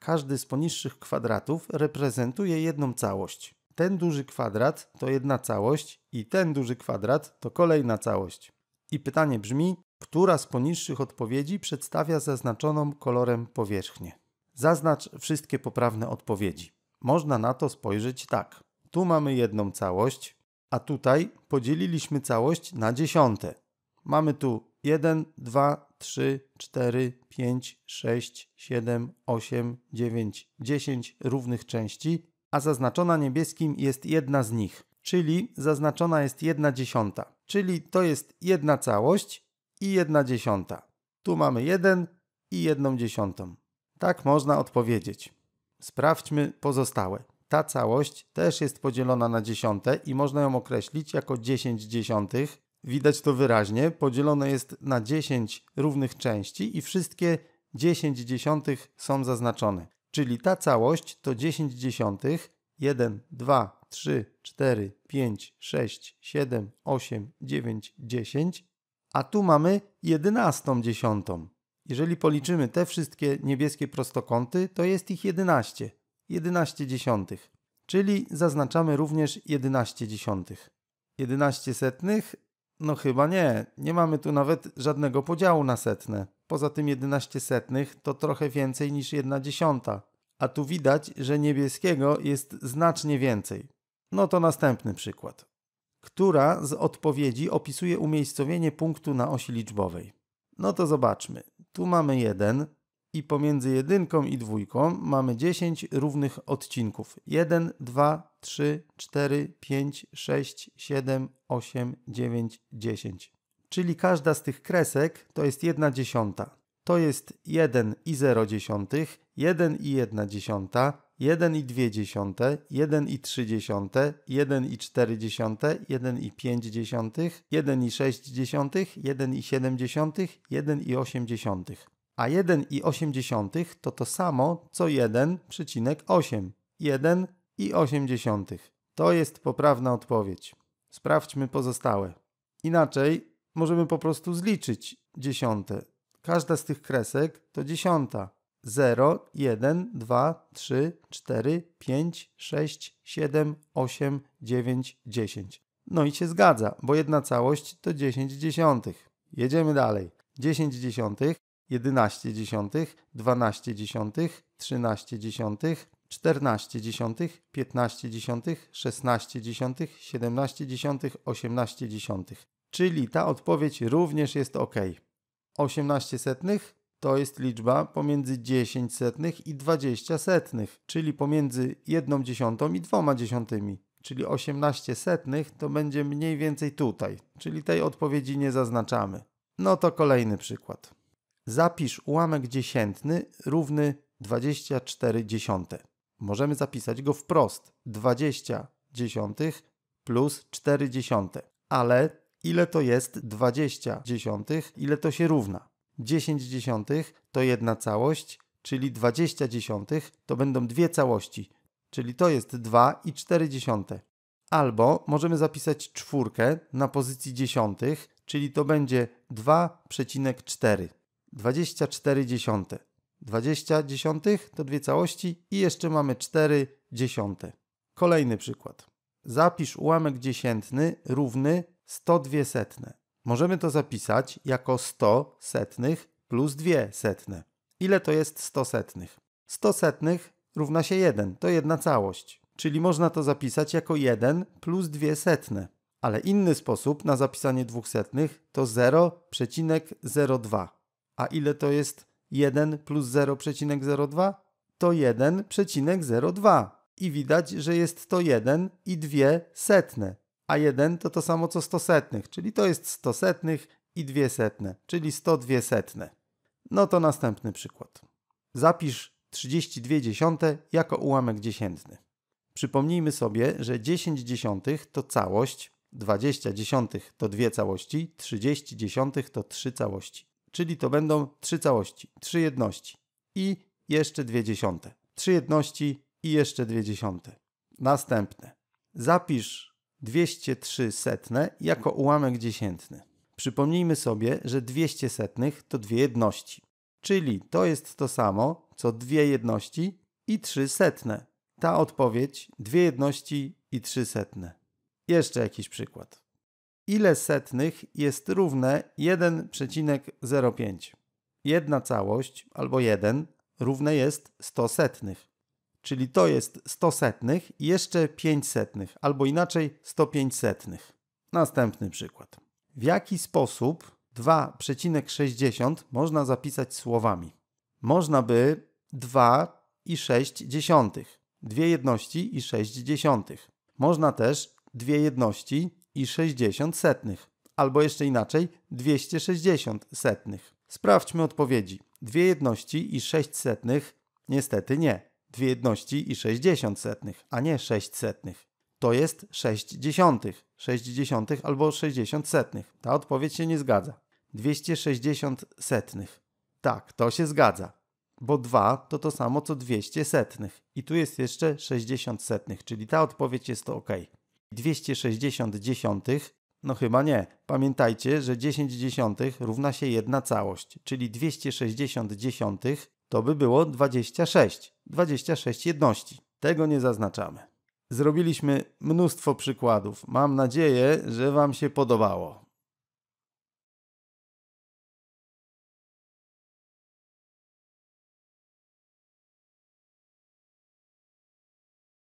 Każdy z poniższych kwadratów reprezentuje jedną całość. Ten duży kwadrat to jedna całość i ten duży kwadrat to kolejna całość. I pytanie brzmi, która z poniższych odpowiedzi przedstawia zaznaczoną kolorem powierzchnię? Zaznacz wszystkie poprawne odpowiedzi. Można na to spojrzeć tak. Tu mamy jedną całość, a tutaj podzieliliśmy całość na dziesiąte. Mamy tu 1, 2, 3, 4, 5, 6, 7, 8, 9, 10 równych części, a zaznaczona niebieskim jest jedna z nich, czyli zaznaczona jest jedna dziesiąta, czyli to jest jedna całość i jedna dziesiąta. Tu mamy 1 i jedną dziesiątą. Tak można odpowiedzieć. Sprawdźmy pozostałe. Ta całość też jest podzielona na dziesiąte i można ją określić jako 10 dziesiątych, Widać to wyraźnie, podzielone jest na 10 równych części i wszystkie 10 dziesiątych są zaznaczone. Czyli ta całość to 10 dziesiątych 1, 2, 3, 4, 5, 6, 7, 8, 9, 10, a tu mamy 11 dziesiątą. Jeżeli policzymy te wszystkie niebieskie prostokąty, to jest ich 11. 11 dziesiątych, czyli zaznaczamy również 11 dziesiątych. 11 setnych no chyba nie. Nie mamy tu nawet żadnego podziału na setne. Poza tym 11 setnych to trochę więcej niż 1 dziesiąta. A tu widać, że niebieskiego jest znacznie więcej. No to następny przykład. Która z odpowiedzi opisuje umiejscowienie punktu na osi liczbowej? No to zobaczmy. Tu mamy 1, i pomiędzy jedynką i dwójką mamy 10 równych odcinków. 1, 2, 3, 4, 5, 6, 7, 8, 9, 10. Czyli każda z tych kresek to jest 1 dziesiąta. To jest 1 i 0 dziesiątych, 1 i 1 dziesiąta, 1 i 2 dziesiąte, 1 i 3 dziesiąte, 1 i 4 dziesiąte, 1 i 5 dziesiątych, 1 i 6 dziesiątych, 1 i 7 dziesiątych, 1 i 8 dziesiątych a 1,8 to to samo co 1,8. 1,8. To jest poprawna odpowiedź. Sprawdźmy pozostałe. Inaczej możemy po prostu zliczyć dziesiąte. Każda z tych kresek to dziesiąta. 0, 1, 2, 3, 4, 5, 6, 7, 8, 9, 10. No i się zgadza, bo jedna całość to 10 dziesiątych. Jedziemy dalej. 10 dziesiątych 11 dziesiątych, 12 dziesiątych, 13 dziesiątych, 14 dziesiątych, 15 dziesiątych, 16 dziesiątych, 17 dziesiątych, 18 dziesiątych. Czyli ta odpowiedź również jest ok. 18 setnych to jest liczba pomiędzy 10 setnych i 20 setnych, czyli pomiędzy 1 dziesiątą i 2 dziesiątymi. Czyli 18 setnych to będzie mniej więcej tutaj, czyli tej odpowiedzi nie zaznaczamy. No to kolejny przykład. Zapisz ułamek dziesiętny równy 24 dziesiąte. Możemy zapisać go wprost. 20 dziesiątych plus 4 dziesiąte. Ale ile to jest 20 dziesiątych? Ile to się równa? 10 dziesiątych to jedna całość, czyli 20 dziesiątych to będą dwie całości, czyli to jest 2 i 4 dziesiąte. Albo możemy zapisać czwórkę na pozycji dziesiątych, czyli to będzie 2,4. 24 dziesiąte. 20 dziesiątych to dwie całości i jeszcze mamy 4 dziesiąte. Kolejny przykład. Zapisz ułamek dziesiętny równy 102 setne. Możemy to zapisać jako 100 setnych plus 2 setne. Ile to jest 100 setnych? 100 setnych równa się 1, to jedna całość. Czyli można to zapisać jako 1 plus 2 setne. Ale inny sposób na zapisanie dwóch setnych to 0,02. A ile to jest 1 plus 0,02? To 1,02. I widać, że jest to 1 i 2 setne. A 1 to to samo co 100 setnych, czyli to jest 100 setnych i 2 setne, czyli 102 setne. No to następny przykład. Zapisz 32 dziesiąte jako ułamek dziesiętny. Przypomnijmy sobie, że 10 dziesiątych to całość, 20 dziesiątych to dwie całości, 30 dziesiątych to trzy całości czyli to będą trzy całości, trzy jedności i jeszcze dwie dziesiąte. Trzy jedności i jeszcze dwie dziesiąte. Następne. Zapisz 203 setne jako ułamek dziesiętny. Przypomnijmy sobie, że 200 setnych to dwie jedności, czyli to jest to samo co dwie jedności i trzy setne. Ta odpowiedź dwie jedności i trzy setne. Jeszcze jakiś przykład ile setnych jest równe 1,05. Jedna całość albo 1 równe jest 100 setnych. Czyli to jest 100 setnych i jeszcze 5 setnych, albo inaczej 105 setnych. Następny przykład. W jaki sposób 2,60 można zapisać słowami? Można by 2 i 6 dziesiątych, dwie jedności i 6 dziesiątych. Można też dwie jedności i 60 setnych, albo jeszcze inaczej 260 setnych. Sprawdźmy odpowiedzi. Dwie jedności i 6 setnych? Niestety nie. Dwie jedności i 60 setnych, a nie 6 setnych. To jest 6 dziesiątych, 6 dziesiątych albo 60 setnych. Ta odpowiedź się nie zgadza. 260 setnych. Tak, to się zgadza bo 2 to to samo co 200 setnych. I tu jest jeszcze 60 setnych, czyli ta odpowiedź jest ok. 260 dziesiątych? No chyba nie. Pamiętajcie, że 10 dziesiątych równa się jedna całość, czyli 260 dziesiątych to by było 26. 26 jedności. Tego nie zaznaczamy. Zrobiliśmy mnóstwo przykładów. Mam nadzieję, że Wam się podobało.